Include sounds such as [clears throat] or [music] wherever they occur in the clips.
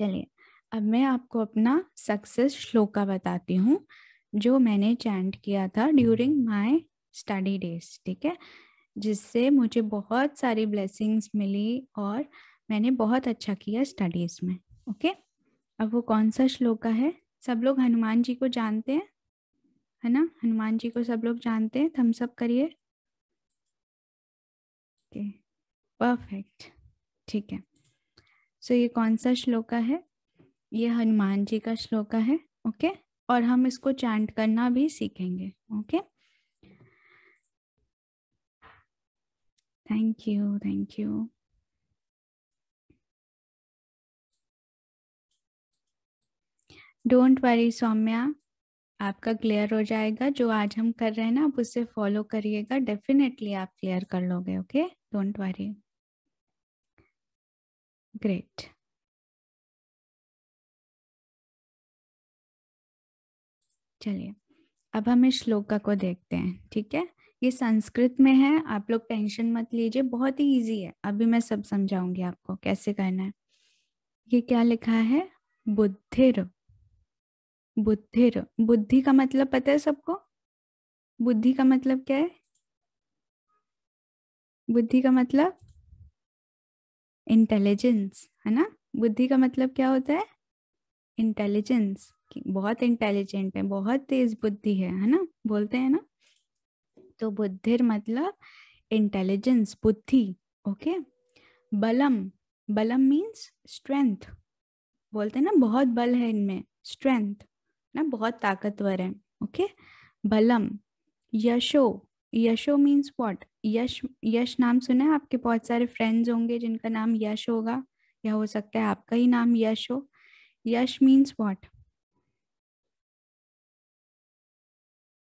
चलिए अब मैं आपको अपना सक्सेस श्लोका बताती हूँ जो मैंने चैंट किया था ड्यूरिंग माय स्टडी डेज ठीक है जिससे मुझे बहुत सारी ब्लेसिंग्स मिली और मैंने बहुत अच्छा किया स्टडीज़ में ओके अब वो कौन सा श्लोका है सब लोग हनुमान जी को जानते हैं है ना हनुमान जी को सब लोग जानते हैं थम्स अप करिए ओके परफेक्ट ठीक है सो ये कौन सा श्लोका है ये हनुमान जी का श्लोका है ओके और हम इसको चैंट करना भी सीखेंगे okay thank you thank you don't worry Saumya आपका क्लियर हो जाएगा जो आज हम कर रहे हैं ना आप उससे फॉलो करिएगा डेफिनेटली आप क्लियर कर लोगे ओके डोंट वरी Great. चलिए अब हम इस श्लोक को देखते हैं ठीक है ये संस्कृत में है आप लोग टेंशन मत लीजिए बहुत ही इजी है अभी मैं सब समझाऊंगी आपको कैसे करना है ये क्या लिखा है बुद्धिर बुद्धिर बुद्धि का मतलब पता है सबको बुद्धि का मतलब क्या है बुद्धि का मतलब इंटेलिजेंस है ना बुद्धि का मतलब क्या होता है इंटेलिजेंस बहुत इंटेलिजेंट है बहुत तेज बुद्धि है है ना बोलते हैं ना तो बुद्धिर मतलब इंटेलिजेंस बुद्धि ओके बलम बलम मीन्स स्ट्रेंथ बोलते हैं ना बहुत बल है इनमें स्ट्रेंथ ना बहुत ताकतवर है ओके बलम यशो यशो मीन्स वॉट यश यश नाम सुना है आपके बहुत सारे फ्रेंड्स होंगे जिनका नाम यश होगा या हो सकता है आपका ही नाम यश हो यश मीन्स वॉट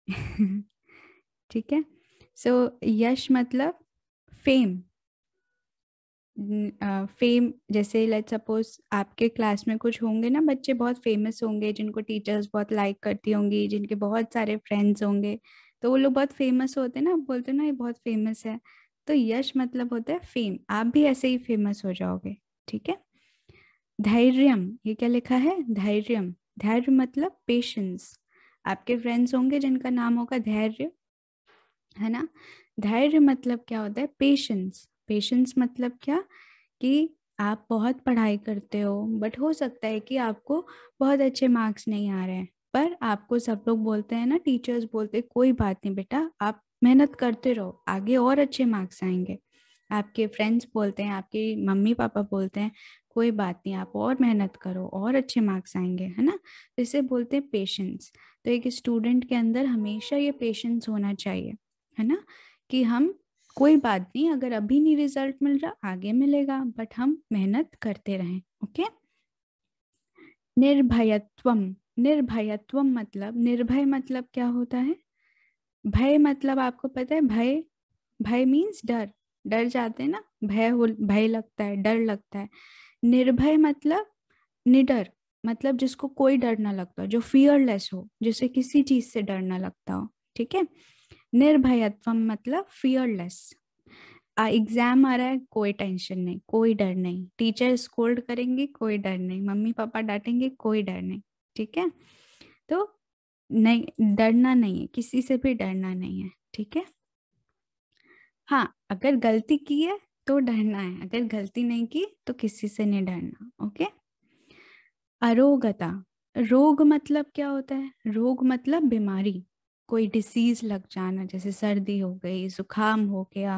[laughs] ठीक है सो so, यश मतलब फेम फेम जैसे लेट सपोज आपके क्लास में कुछ होंगे ना बच्चे बहुत फेमस होंगे जिनको टीचर्स बहुत लाइक करती होंगी जिनके बहुत सारे फ्रेंड्स होंगे तो वो लोग बहुत फेमस होते हैं ना आप बोलते हो ना ये बहुत फेमस है तो यश मतलब होता है फेम आप भी ऐसे ही फेमस हो जाओगे ठीक है धैर्यम ये क्या लिखा है धैर्यम धैर्य मतलब पेशेंस आपके फ्रेंड्स होंगे जिनका नाम होगा धैर्य है ना धैर्य मतलब क्या होता है पेशेंस पेशेंस मतलब क्या कि आप बहुत पढ़ाई करते हो बट हो सकता है कि आपको बहुत अच्छे मार्क्स नहीं आ रहे हैं पर आपको सब लोग बोलते हैं ना टीचर्स बोलते कोई बात नहीं बेटा आप मेहनत करते रहो आगे और अच्छे मार्क्स आएंगे आपके फ्रेंड्स बोलते हैं आपके मम्मी पापा बोलते हैं कोई बात नहीं आप और मेहनत करो और अच्छे मार्क्स आएंगे है ना तो इसे बोलते हैं पेशेंस तो एक स्टूडेंट के अंदर हमेशा ये पेशेंस होना चाहिए है ना कि हम कोई बात नहीं अगर अभी नहीं रिजल्ट मिल रहा आगे मिलेगा बट हम मेहनत करते रहें ओके निर्भयत्वम निर्भयत्व मतलब निर्भय मतलब क्या होता है भय मतलब आपको पता है भय भय मीन्स डर डर जाते हैं ना भय हो भय लगता है डर लगता है निर्भय मतलब निडर मतलब जिसको कोई डर ना लगता हो जो फियरलेस हो जिसे किसी चीज से डर ना लगता हो ठीक है निर्भयत्व मतलब फियरलेस एग्जाम आ रहा है कोई टेंशन नहीं कोई डर नहीं टीचर स्कोल्ड करेंगे कोई डर नहीं मम्मी पापा डांटेंगे कोई डर नहीं ठीक है तो नहीं डरना नहीं है किसी से भी डरना नहीं है ठीक है हाँ अगर गलती की है तो डरना है अगर गलती नहीं की तो किसी से नहीं डरना ओके अरोगता रोग मतलब क्या होता है रोग मतलब बीमारी कोई डिसीज लग जाना जैसे सर्दी हो गई जुकाम हो गया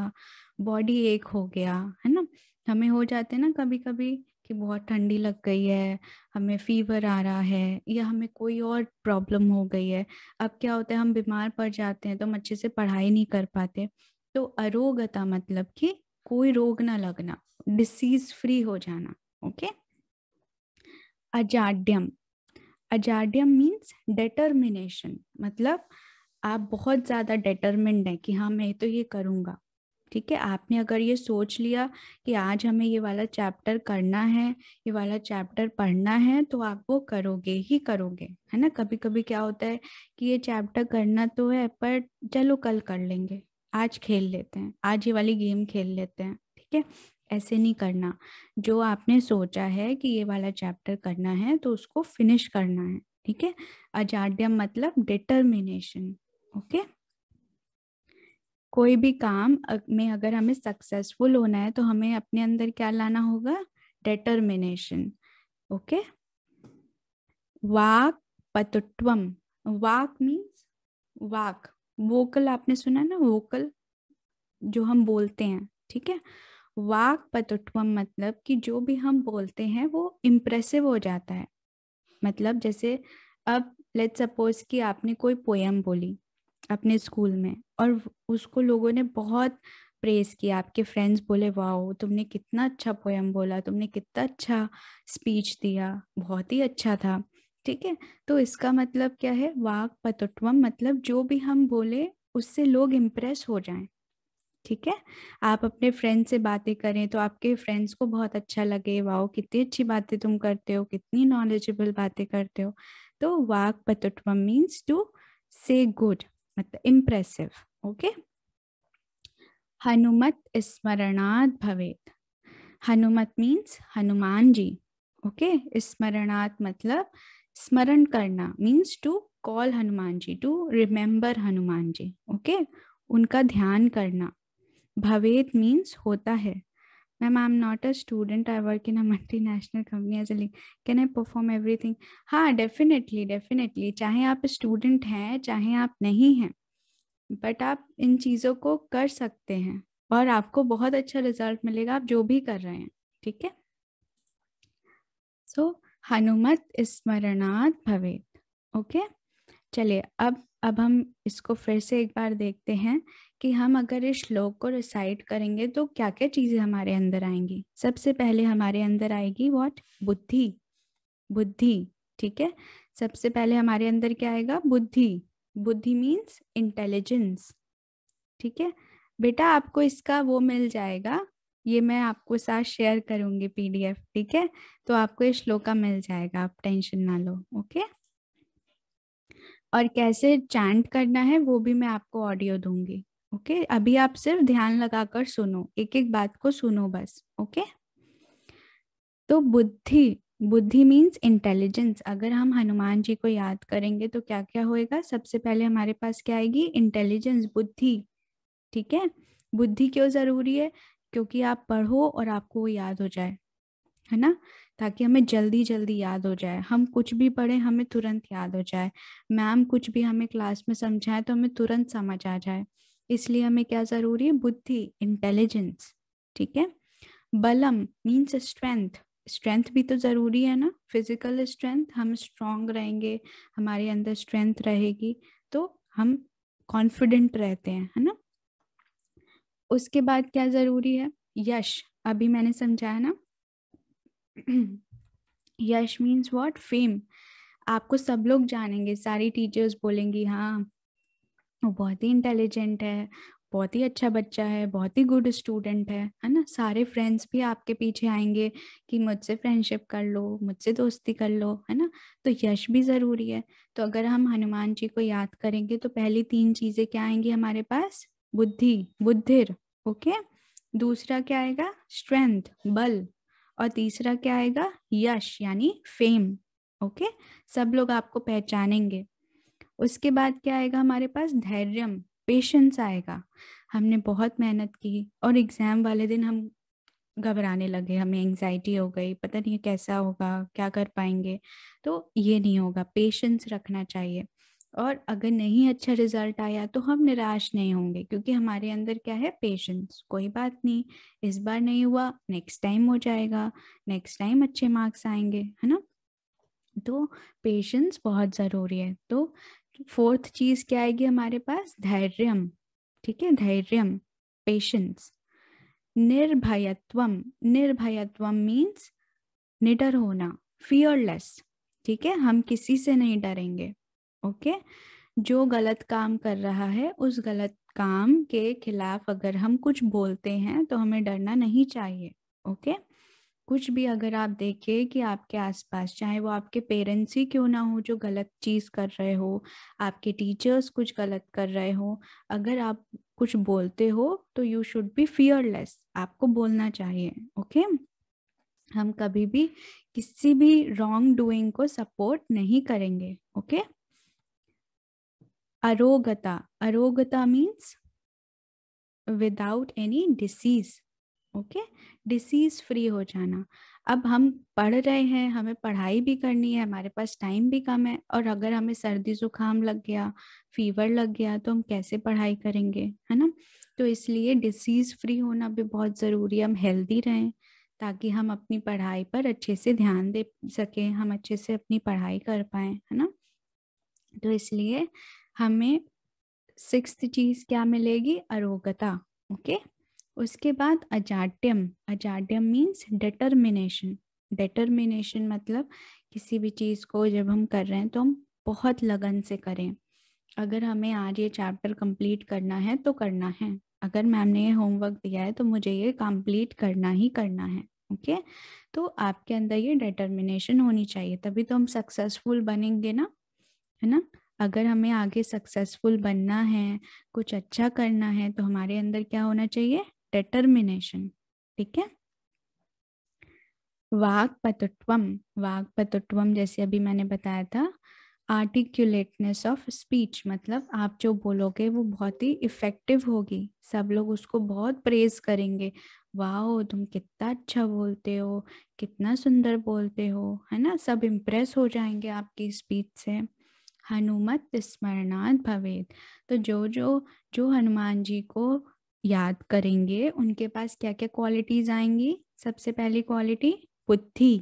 बॉडी एक हो गया है ना हमें हो जाते हैं ना कभी कभी कि बहुत ठंडी लग गई है हमें फीवर आ रहा है या हमें कोई और प्रॉब्लम हो गई है अब क्या होता है हम बीमार पड़ जाते हैं तो हम अच्छे से पढ़ाई नहीं कर पाते तो अरोगता मतलब कि कोई रोग ना लगना डिसीज फ्री हो जाना ओके अजाड्यम अजाड्यम मीन्स डेटर्मिनेशन मतलब आप बहुत ज़्यादा डेटर्मिंड है कि हाँ मैं तो ये करूंगा ठीक है आपने अगर ये सोच लिया कि आज हमें ये वाला चैप्टर करना है ये वाला चैप्टर पढ़ना है तो आप वो करोगे ही करोगे है ना कभी कभी क्या होता है कि ये चैप्टर करना तो है पर चलो कल कर लेंगे आज खेल लेते हैं आज ये वाली गेम खेल लेते हैं ठीक है ऐसे नहीं करना जो आपने सोचा है कि ये वाला चैप्टर करना है तो उसको फिनिश करना है ठीक है अजाड्यम मतलब डिटर्मिनेशन ओके okay? कोई भी काम में अगर हमें सक्सेसफुल होना है तो हमें अपने अंदर क्या लाना होगा डिटर्मिनेशन ओके वाक पतुत्वम वाक मीन्स वाक वोकल आपने सुना ना वोकल जो हम बोलते हैं ठीक है वाक पतुत्वम मतलब कि जो भी हम बोलते हैं वो इम्प्रेसिव हो जाता है मतलब जैसे अब लेट सपोज कि आपने कोई पोयम बोली अपने स्कूल में और उसको लोगों ने बहुत प्रेस किया आपके फ्रेंड्स बोले वाह तुमने कितना अच्छा पोएम बोला तुमने कितना अच्छा स्पीच दिया बहुत ही अच्छा था ठीक है तो इसका मतलब क्या है वाक पतुत्वम मतलब जो भी हम बोले उससे लोग इम्प्रेस हो जाएं ठीक है आप अपने फ्रेंड से बातें करें तो आपके फ्रेंड्स को बहुत अच्छा लगे वाओ कितनी अच्छी बातें तुम करते हो कितनी नॉलेजेबल बातें करते हो तो वाक पतुत्वम मीन्स टू से गुड मतलब इम्प्रेसिव ओके हनुमत स्मरणाद भवेत हनुमत मीन्स हनुमान जी ओके स्मरणात मतलब स्मरण करना means to call Hanuman ji to remember Hanuman ji okay उनका ध्यान करना भवेत मीन्स होता है ma'am I am not a student I work in a multi national company as a can I perform everything हाँ डेफिनेटली डेफिनेटली चाहे आप स्टूडेंट हैं चाहे आप नहीं हैं बट आप इन चीज़ों को कर सकते हैं और आपको बहुत अच्छा रिजल्ट मिलेगा आप जो भी कर रहे हैं ठीक है सो हनुमत स्मरणात् भवेत ओके चलिए अब अब हम इसको फिर से एक बार देखते हैं कि हम अगर इस श्लोक को रिसाइट करेंगे तो क्या क्या चीज़ें हमारे अंदर आएंगी सबसे पहले हमारे अंदर आएगी वॉट बुद्धि बुद्धि ठीक है सबसे पहले हमारे अंदर क्या आएगा बुद्धि बुद्धि मीन्स इंटेलिजेंस ठीक है बेटा आपको इसका वो मिल जाएगा ये मैं आपको साथ शेयर करूंगी पीडीएफ ठीक है तो आपको ये श्लोका मिल जाएगा आप टेंशन ना लो ओके और कैसे चैंट करना है वो भी मैं आपको ऑडियो दूंगी ओके अभी आप सिर्फ ध्यान लगाकर सुनो एक एक बात को सुनो बस ओके तो बुद्धि बुद्धि मीन्स इंटेलिजेंस अगर हम हनुमान जी को याद करेंगे तो क्या क्या होएगा सबसे पहले हमारे पास क्या आएगी इंटेलिजेंस बुद्धि ठीक है बुद्धि क्यों जरूरी है क्योंकि आप पढ़ो और आपको वो याद हो जाए है ना ताकि हमें जल्दी जल्दी याद हो जाए हम कुछ भी पढ़े हमें तुरंत याद हो जाए मैम कुछ भी हमें क्लास में समझाए तो हमें तुरंत समझ आ जाए इसलिए हमें क्या ज़रूरी है बुद्धि इंटेलिजेंस ठीक है बलम मीन्स स्ट्रेंथ स्ट्रेंथ भी तो ज़रूरी है ना फिजिकल स्ट्रेंथ हम स्ट्रांग रहेंगे हमारे अंदर स्ट्रेंथ रहेगी तो हम कॉन्फिडेंट रहते हैं है ना उसके बाद क्या ज़रूरी है यश अभी मैंने समझाया ना यश मीन्स वॉट फेम आपको सब लोग जानेंगे सारी टीचर्स बोलेंगी हाँ वो बहुत ही इंटेलिजेंट है बहुत ही अच्छा बच्चा है बहुत ही गुड स्टूडेंट है है ना सारे फ्रेंड्स भी आपके पीछे आएंगे कि मुझसे फ्रेंडशिप कर लो मुझसे दोस्ती कर लो है ना तो यश भी ज़रूरी है तो अगर हम हनुमान जी को याद करेंगे तो पहली तीन चीज़ें क्या आएंगी हमारे पास बुद्धि बुद्धिर ओके दूसरा क्या आएगा स्ट्रेंथ बल और तीसरा क्या आएगा यश यानी फेम ओके सब लोग आपको पहचानेंगे उसके बाद क्या आएगा हमारे पास धैर्यम पेशेंस आएगा हमने बहुत मेहनत की और एग्जाम वाले दिन हम घबराने लगे हमें एंजाइटी हो गई पता नहीं कैसा होगा क्या कर पाएंगे तो ये नहीं होगा पेशेंस रखना चाहिए और अगर नहीं अच्छा रिजल्ट आया तो हम निराश नहीं होंगे क्योंकि हमारे अंदर क्या है पेशेंस कोई बात नहीं इस बार नहीं हुआ नेक्स्ट टाइम हो जाएगा नेक्स्ट टाइम अच्छे मार्क्स आएंगे है ना तो पेशेंस बहुत ज़रूरी है तो फोर्थ चीज़ क्या आएगी हमारे पास धैर्यम ठीक है धैर्यम पेशेंस निर्भयत्वम निर्भयत्वम मीन्स निडर होना फियरलेस ठीक है हम किसी से नहीं डरेंगे ओके जो गलत काम कर रहा है उस गलत काम के खिलाफ अगर हम कुछ बोलते हैं तो हमें डरना नहीं चाहिए ओके कुछ भी अगर आप देखिए कि आपके आसपास चाहे वो आपके पेरेंट्स ही क्यों ना हो जो गलत चीज़ कर रहे हो आपके टीचर्स कुछ गलत कर रहे हो अगर आप कुछ बोलते हो तो यू शुड बी फियरलेस आपको बोलना चाहिए ओके हम कभी भी किसी भी रॉन्ग डूइंग को सपोर्ट नहीं करेंगे okay okay? arogata arogata means without any disease okay disease free हो जाना अब हम पढ़ रहे हैं हमें पढ़ाई भी करनी है हमारे पास टाइम भी कम है और अगर हमें सर्दी जुकाम लग गया फीवर लग गया तो हम कैसे पढ़ाई करेंगे है ना तो इसलिए डिसीज फ्री होना भी बहुत ज़रूरी है हम हेल्दी रहें ताकि हम अपनी पढ़ाई पर अच्छे से ध्यान दे सकें हम अच्छे से अपनी पढ़ाई कर पाए है ना तो इसलिए हमें सिक्स चीज क्या मिलेगी अरोगता ओके okay? उसके बाद अजाड्यम अजाड्यम मीन्स डिटर्मिनेशन डिटर्मिनेशन मतलब किसी भी चीज़ को जब हम कर रहे हैं तो हम बहुत लगन से करें अगर हमें आज ये चैप्टर कंप्लीट करना है तो करना है अगर मैम ने ये होमवर्क दिया है तो मुझे ये कंप्लीट करना ही करना है ओके okay? तो आपके अंदर ये डिटर्मिनेशन होनी चाहिए तभी तो हम सक्सेसफुल बनेंगे ना है ना अगर हमें आगे सक्सेसफुल बनना है कुछ अच्छा करना है तो हमारे अंदर क्या होना चाहिए डिटर्मिनेशन ठीक है वाक पतुत्वम वाक जैसे अभी मैंने बताया था आर्टिक्यूलेटनेस ऑफ स्पीच मतलब आप जो बोलोगे वो बहुत ही इफ़ेक्टिव होगी सब लोग उसको बहुत प्रेज करेंगे वाह तुम कितना अच्छा बोलते हो कितना सुंदर बोलते हो है ना सब इम्प्रेस हो जाएंगे आपकी स्पीच से हनुमत स्मरणात भवेद तो जो जो जो हनुमान जी को याद करेंगे उनके पास क्या क्या क्वालिटीज आएंगी सबसे पहली क्वालिटी बुद्धि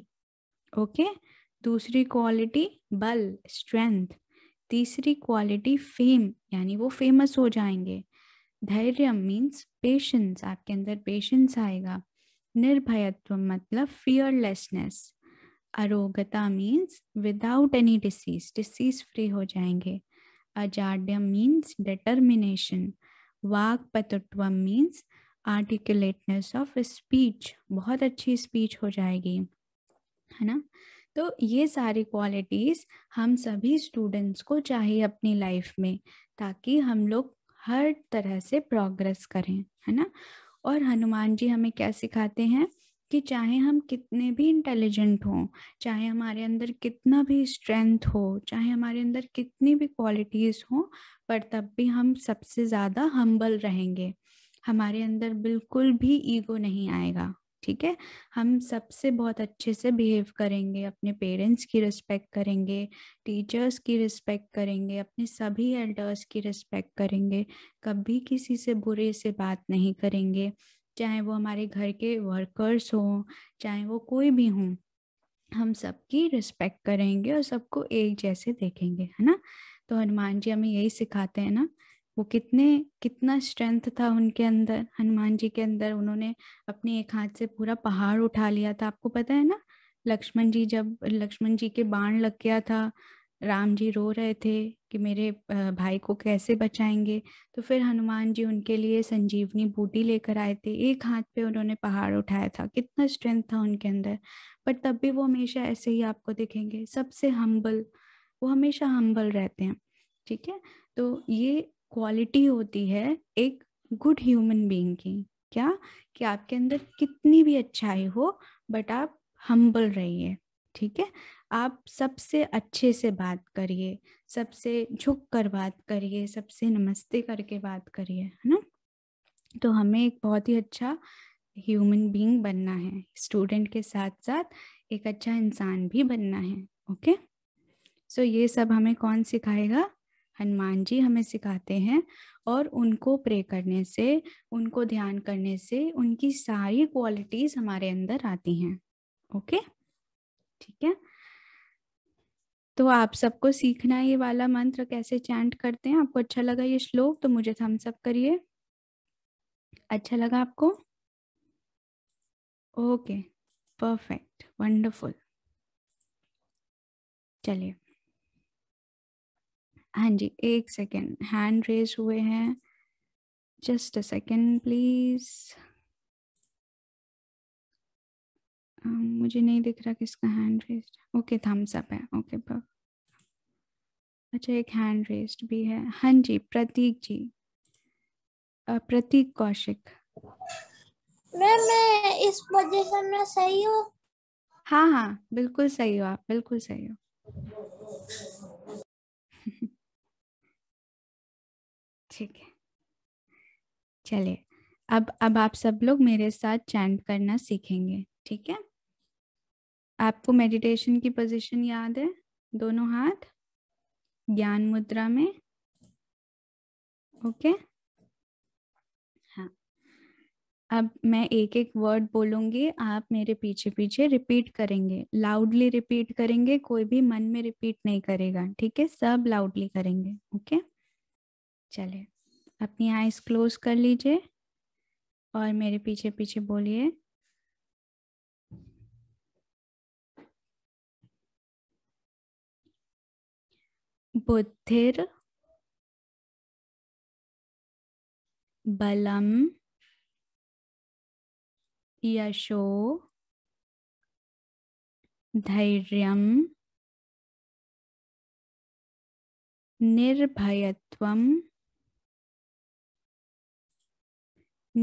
ओके दूसरी क्वालिटी बल स्ट्रेंथ तीसरी क्वालिटी फेम यानी वो फेमस हो जाएंगे धैर्य मीन्स पेशेंस आपके अंदर पेशेंस आएगा निर्भयत्व मतलब फियरलेसनेस अरोगता means without any disease disease free हो जाएंगे अजाड्यम मीन्स डिटर्मिनेशन वाक पतुत्वम मीन्स आर्टिकुलेटनेस ऑफ स्पीच बहुत अच्छी स्पीच हो जाएगी है ना तो ये सारी क्वालिटीज़ हम सभी स्टूडेंट्स को चाहिए अपनी लाइफ में ताकि हम लोग हर तरह से प्रोग्रेस करें है ना और हनुमान जी हमें क्या सिखाते हैं कि चाहे हम कितने भी इंटेलिजेंट हों चाहे हमारे अंदर कितना भी स्ट्रेंथ हो चाहे हमारे अंदर कितनी भी क्वालिटीज़ हों पर तब भी हम सबसे ज़्यादा हम्बल रहेंगे हमारे अंदर बिल्कुल भी ईगो नहीं आएगा ठीक है हम सबसे बहुत अच्छे से बिहेव करेंगे अपने पेरेंट्स की रिस्पेक्ट करेंगे टीचर्स की रिस्पेक्ट करेंगे अपने सभी एल्डर्स की रिस्पेक्ट करेंगे कभी किसी से बुरे से बात नहीं करेंगे चाहे वो हमारे घर के वर्कर्स हों चाहे वो कोई भी हों हम सबकी रिस्पेक्ट करेंगे और सबको एक जैसे देखेंगे है ना तो हनुमान जी हमें यही सिखाते हैं ना वो कितने कितना स्ट्रेंथ था उनके अंदर हनुमान जी के अंदर उन्होंने अपने एक हाथ से पूरा पहाड़ उठा लिया था आपको पता है ना लक्ष्मण जी जब लक्ष्मण जी के बाण लग गया था राम जी रो रहे थे कि मेरे भाई को कैसे बचाएंगे तो फिर हनुमान जी उनके लिए संजीवनी बूटी लेकर आए थे एक हाथ पे उन्होंने पहाड़ उठाया था कितना स्ट्रेंथ था उनके अंदर बट तब भी वो हमेशा ऐसे ही आपको दिखेंगे सबसे हम्बल वो हमेशा हम्बल रहते हैं ठीक है तो ये क्वालिटी होती है एक गुड ह्यूमन बींग की क्या कि आपके अंदर कितनी भी अच्छाई हो बट आप हम्बल रहिए ठीक है आप सबसे अच्छे से बात करिए सबसे झुक कर बात करिए सबसे नमस्ते करके बात करिए है ना तो हमें एक बहुत ही अच्छा ह्यूमन बीइंग बनना है स्टूडेंट के साथ साथ एक अच्छा इंसान भी बनना है ओके सो so, ये सब हमें कौन सिखाएगा हनुमान जी हमें सिखाते हैं और उनको प्रे करने से उनको ध्यान करने से उनकी सारी क्वालिटीज़ हमारे अंदर आती हैं ओके okay? ठीक है तो आप सबको सीखना है ये वाला मंत्र कैसे चैंट करते हैं आपको अच्छा लगा ये श्लोक तो मुझे थम्स अप करिए अच्छा लगा आपको ओके परफेक्ट वंडरफुल चलिए हाँ जी एक सेकेंड हैंड रेज हुए हैं जस्ट अ सेकेंड प्लीज़ हाँ, मुझे नहीं दिख रहा किसका hand raised okay thumbs up है ओके okay, अच्छा एक हैंड रेस्ड भी है हाँ जी प्रतीक जी प्रतीक कौशिक मैं मैं इस पोजीशन में सही हूँ हाँ हाँ बिल्कुल सही हो आप बिल्कुल सही हो [laughs] ठीक है चलिए अब अब आप सब लोग मेरे साथ चैंट करना सीखेंगे ठीक है आपको मेडिटेशन की पोजीशन याद है दोनों हाथ ज्ञान मुद्रा में ओके हाँ अब मैं एक एक वर्ड बोलूंगी आप मेरे पीछे पीछे रिपीट करेंगे लाउडली रिपीट करेंगे कोई भी मन में रिपीट नहीं करेगा ठीक है सब लाउडली करेंगे ओके चले अपनी आईज क्लोज कर लीजिए और मेरे पीछे पीछे बोलिए बुद्धिर बलम यशो धैर्य निर्भयत्व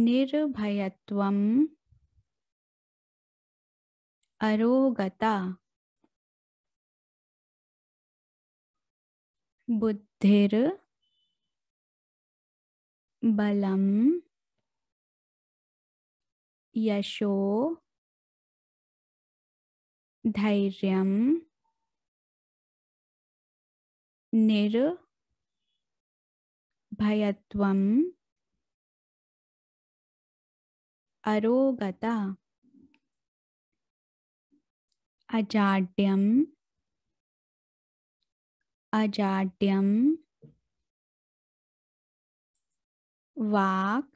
निर्भयत्व अरोगता बुद्धिर् बलं यशो धैर्यं निर्भयत्वम् अरोगता अजाड्यम् अजाड्यम वाक्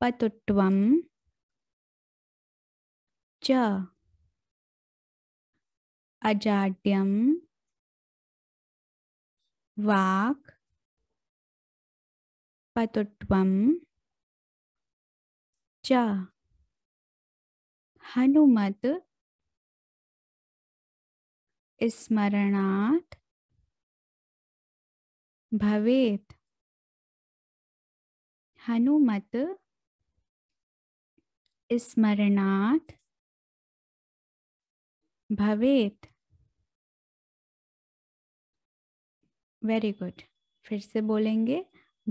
पटुत्वं च अजाड्यम वाक् पटुत्वं च हनुमत स्मरणात् भवेत् हनुमत स्मरणात् भवेत् वेरी गुड फिर से बोलेंगे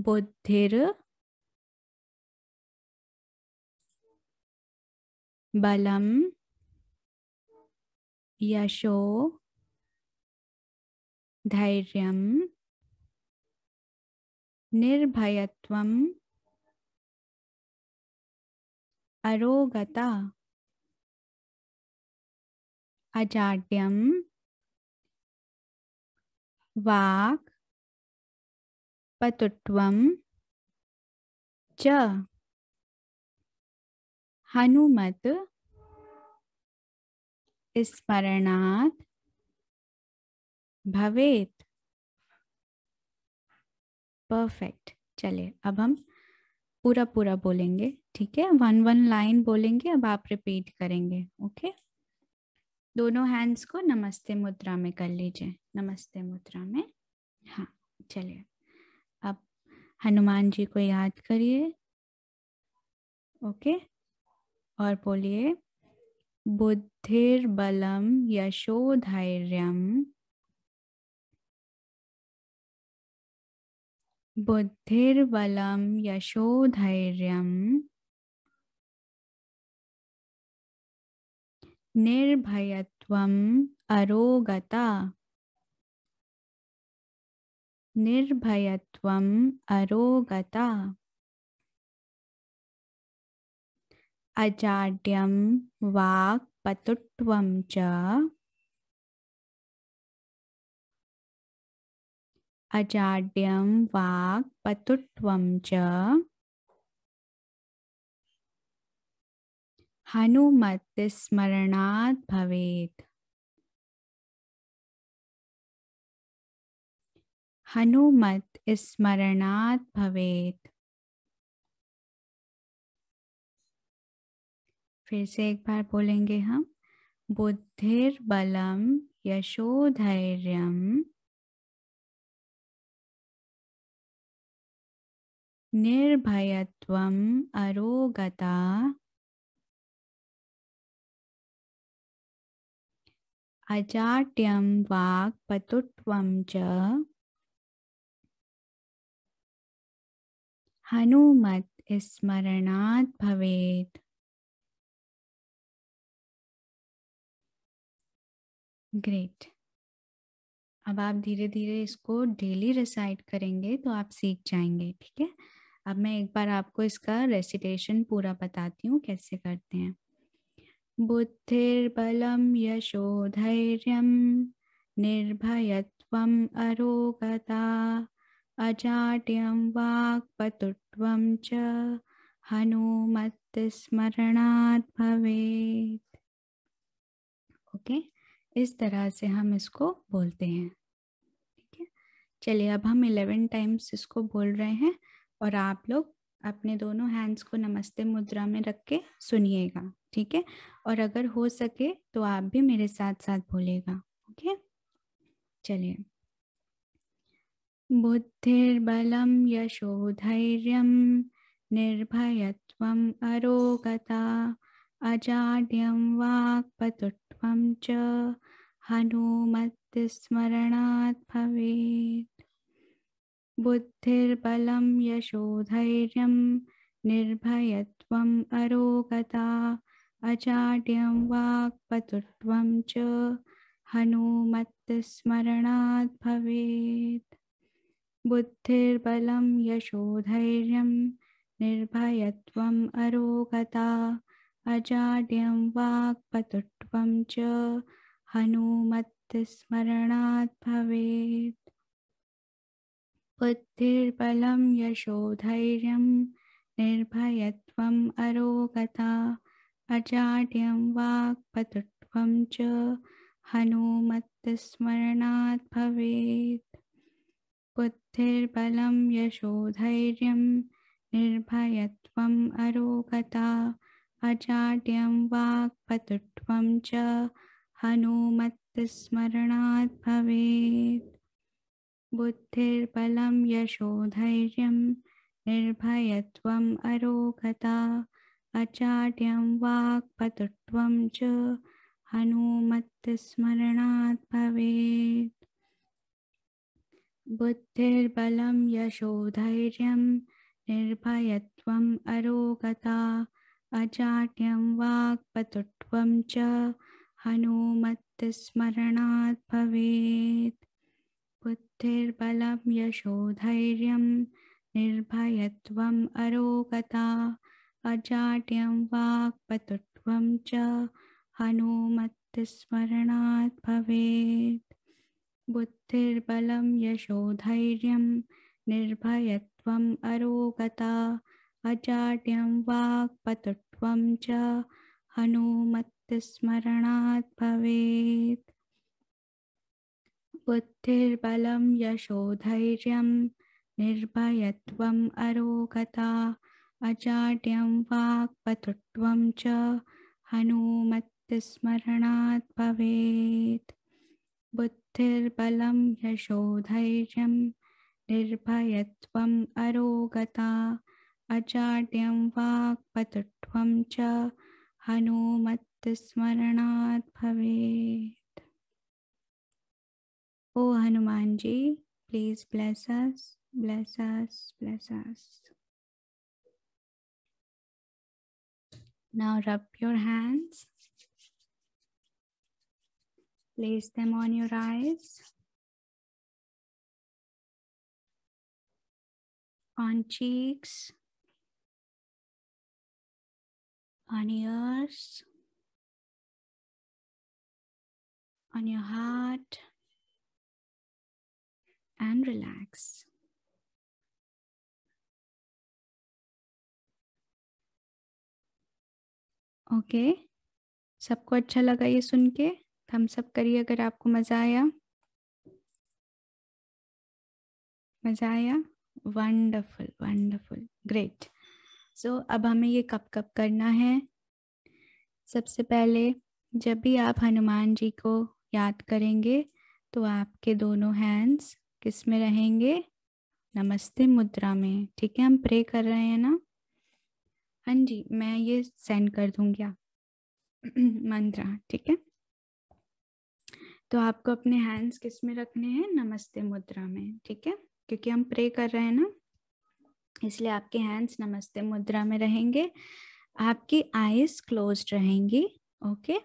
बुद्धिर बलम यशो धैर्यं निर्भयत्वम् अरोगता अजाड्यम वाक् पटुत्वं च हनुमत् स्मरणात् भवेत परफेक्ट चलिए अब हम पूरा पूरा बोलेंगे ठीक है वन वन लाइन बोलेंगे अब आप रिपीट करेंगे ओके दोनों हैंड्स को नमस्ते मुद्रा में कर लीजिए नमस्ते मुद्रा में हाँ चलिए अब हनुमान जी को याद करिए ओके और बोलिए बुद्धिर्बलम यशोधैर्यम बुद्धिर्बलं यशोधैर्यं निर्भयत्वम् अरोगता निर्भयत्वम् अरोगता अजाड्यं वाक्पटुत्वं च वाक् पतुत्व च हनुमत्स्मरणात् भवेत् हनुमत स्मरणात् भवेत् फिर से एक बार बोलेंगे हम बुद्धिर्बलम यशोधैर्यम निर्भयत्वम् अरोगता अजाट्यम वाक्पटुत्वं च स्मरणा स्मरणात् ग्रेट अब आप धीरे धीरे इसको डेली रिसाइट करेंगे तो आप सीख जाएंगे ठीक है अब मैं एक बार आपको इसका रेसिटेशन पूरा बताती हूँ कैसे करते हैं यशो यशोधैर्यं निर्भय अरोगता अजाट्यम वाक्पतुत्व च स्मरण भवे ओके इस तरह से हम इसको बोलते हैं ठीक है चलिए अब हम इलेवन टाइम्स इसको बोल रहे हैं और आप लोग अपने दोनों हैंड्स को नमस्ते मुद्रा में रख के सुनिएगा ठीक है और अगर हो सके तो आप भी मेरे साथ साथ बोलेगा ओके चलिए यशो धैर्य निर्भयत्व अरोगता अजाड्यम वाक्पटुत्वं च स्मरणा भवेत् बुद्धिबल यशोधर्य निर्भयत्वम् अरोगता अचाड्यं वाक्पटुत्वं च हनूमत्स्मरणात् भवेत् बुद्धिर्बलं यशोधैर्यं अरोगता अजाड्यं वाक्पटुत्वं च भवेत् बुद्धिर्बलं यशोधैर्यं निर्भयत्वम् अरोगता अजाड्यं वाक्पटुत्वं च हनुमत्स्मरणात् भवेत् बुद्धिर्बलं यशोधैर्यं निर्भयत्वम् अरोगता अजाड्यं वाक्पटुत्वं च हनुमत्स्मरणात् भवेत् बुद्धिर्बलं यशोधैर्यं निर्भयत्वम् अरोगता अचाट्यं वाक्पतुत्व च हनुमत्स्मरणात् भवेत् बुद्धिर्बलं यशोधैर्यं निर्भयत्वम् अरोगता अचाट्यं वाक्पतुत्व च हनुमत्स्मरणात् भवेत् बुद्धिर्बल यशोधैर्यं निर्भय अरोगता अजाट्यम वाक्पतुत्व च हनुमत्स्मरणात् भवेत् बुद्धिर्बलं यशोधैर्यं अरोगता अजाट्यम वाक्पतुत्व च हनुमत्स्मरणात् भवेत् बुद्धिर्बलं यशोधैर्यं निर्भयत्वम् अरोगता अजाड्यं वाक्पटुत्वं च हनुमत्स्मरणात् भवेत् बुद्धिर्बलं यशोधैर्यं निर्भयत्वम् अरोगता अजाड्यं वाक्पटुत्वं च हनुमत्स्मरणात् भवेत् O oh, Hanuman ji, please bless us, bless us, bless us. Now rub your hands. Place them on your eyes, on cheeks, on ears, on your heart. and relax. Okay okay. सबको अच्छा लगा ये सुन के हम सब करिए अगर आपको मज़ा आया मज़ा आया वंडरफुल वंडरफुल ग्रेट सो अब हमें ये कप कप करना है सबसे पहले जब भी आप हनुमान जी को याद करेंगे तो आपके दोनों हैंड्स किस में रहेंगे नमस्ते मुद्रा में ठीक है हम प्रे कर रहे हैं ना हाँ जी मैं ये सेंड कर दूंगी आप [clears throat] मंत्रा ठीक है तो आपको अपने हैंड्स किस में रखने हैं नमस्ते मुद्रा में ठीक है क्योंकि हम प्रे कर रहे हैं ना इसलिए आपके हैंड्स नमस्ते मुद्रा में रहेंगे आपकी आईज क्लोज रहेंगी ओके okay?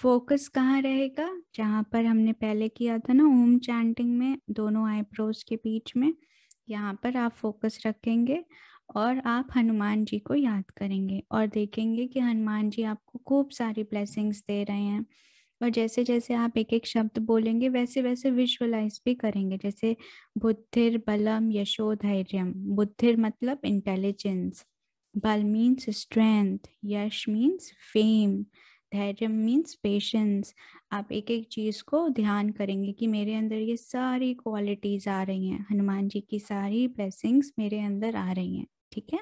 फोकस कहाँ रहेगा जहाँ पर हमने पहले किया था ना ओम चैंटिंग में दोनों आईब्रोज के बीच में यहाँ पर आप फोकस रखेंगे और आप हनुमान जी को याद करेंगे और देखेंगे कि हनुमान जी आपको खूब सारी ब्लेसिंग्स दे रहे हैं और जैसे जैसे आप एक एक शब्द बोलेंगे वैसे वैसे विजुअलाइज भी करेंगे जैसे बुद्धिर बलम यशो धैर्यम बुद्धिर मतलब इंटेलिजेंस बल मीन्स स्ट्रेंथ यश मीन्स फेम धैर्य मीन्स पेशेंस आप एक एक चीज़ को ध्यान करेंगे कि मेरे अंदर ये सारी क्वालिटीज़ आ रही हैं हनुमान जी की सारी ब्लेसिंग्स मेरे अंदर आ रही हैं ठीक है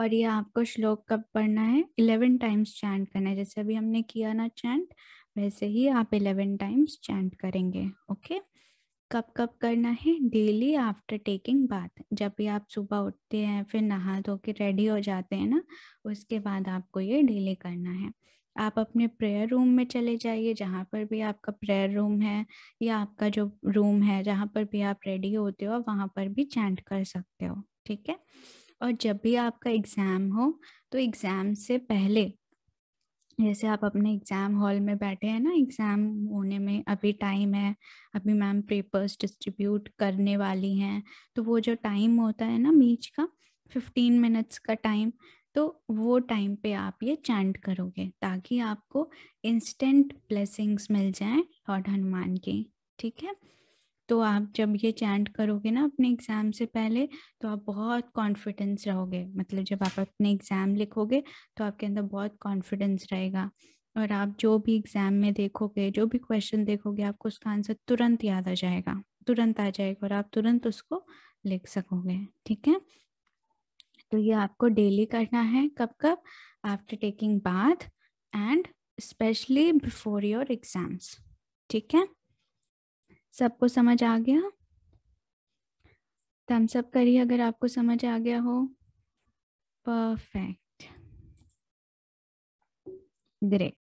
और ये आपको श्लोक कब पढ़ना है इलेवन टाइम्स चैंट करना है जैसे अभी हमने किया ना चैंट वैसे ही आप इलेवन टाइम्स चैंट करेंगे ओके okay? कब कब करना है डेली आफ्टर टेकिंग बाथ जब भी आप सुबह उठते हैं फिर नहा धो के रेडी हो जाते हैं ना उसके बाद आपको ये डेली करना है आप अपने प्रेयर रूम में चले जाइए जहाँ पर भी आपका प्रेयर रूम है या आपका जो रूम है जहाँ पर भी आप रेडी होते हो वहाँ पर भी चैंट कर सकते हो ठीक है और जब भी आपका एग्ज़ाम हो तो एग्ज़ाम से पहले जैसे आप अपने एग्ज़ाम हॉल में बैठे हैं ना एग्ज़ाम होने में अभी टाइम है अभी मैम पेपर्स डिस्ट्रीब्यूट करने वाली हैं तो वो जो टाइम होता है ना बीच का फिफ्टीन मिनट्स का टाइम तो वो टाइम पे आप ये चैंट करोगे ताकि आपको इंस्टेंट ब्लेसिंग्स मिल जाएं लॉर्ड हनुमान की ठीक है तो आप जब ये चैंट करोगे ना अपने एग्ज़ाम से पहले तो आप बहुत कॉन्फिडेंस रहोगे मतलब जब आप अपने एग्ज़ाम लिखोगे तो आपके अंदर बहुत कॉन्फिडेंस रहेगा और आप जो भी एग्ज़ाम में देखोगे जो भी क्वेश्चन देखोगे आपको उसका आंसर तुरंत याद आ जाएगा तुरंत आ जाएगा और आप तुरंत उसको लिख सकोगे ठीक है तो ये आपको डेली करना है कब कब after taking bath and specially before your exams ठीक है सबको समझ आ गया थम्स अप करिए अगर आपको समझ आ गया हो परफेक्ट ग्रेट